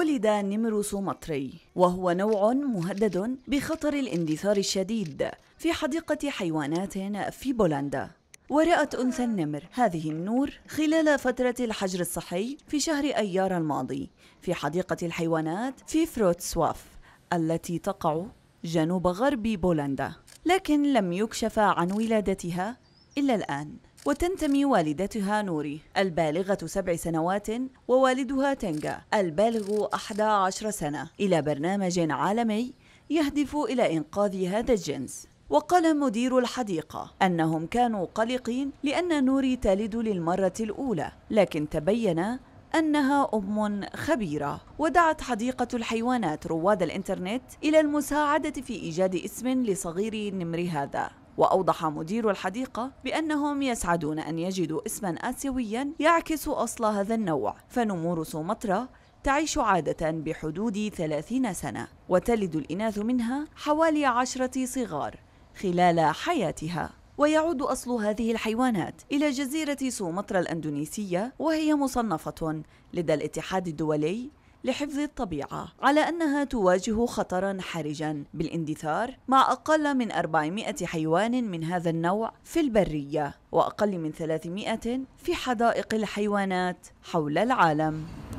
ولد نمر سومطري وهو نوع مهدد بخطر الاندثار الشديد في حديقة حيوانات في بولندا ورأت أنثى النمر هذه النور خلال فترة الحجر الصحي في شهر أيار الماضي في حديقة الحيوانات في فروتسواف التي تقع جنوب غرب بولندا لكن لم يكشف عن ولادتها إلا الآن وتنتمي والدتها نوري البالغة سبع سنوات ووالدها تنجا البالغ أحد عشر سنة إلى برنامج عالمي يهدف إلى إنقاذ هذا الجنس وقال مدير الحديقة أنهم كانوا قلقين لأن نوري تلد للمرة الأولى لكن تبين أنها أم خبيرة ودعت حديقة الحيوانات رواد الإنترنت إلى المساعدة في إيجاد اسم لصغير النمر هذا وأوضح مدير الحديقة بأنهم يسعدون أن يجدوا اسما آسيويا يعكس أصل هذا النوع فنمور سومطرة تعيش عادة بحدود 30 سنة وتلد الإناث منها حوالي عشرة صغار خلال حياتها ويعود أصل هذه الحيوانات إلى جزيرة سومطرة الأندونيسية وهي مصنفة لدى الاتحاد الدولي لحفظ الطبيعة على أنها تواجه خطرا حرجا بالاندثار مع أقل من 400 حيوان من هذا النوع في البرية وأقل من 300 في حدائق الحيوانات حول العالم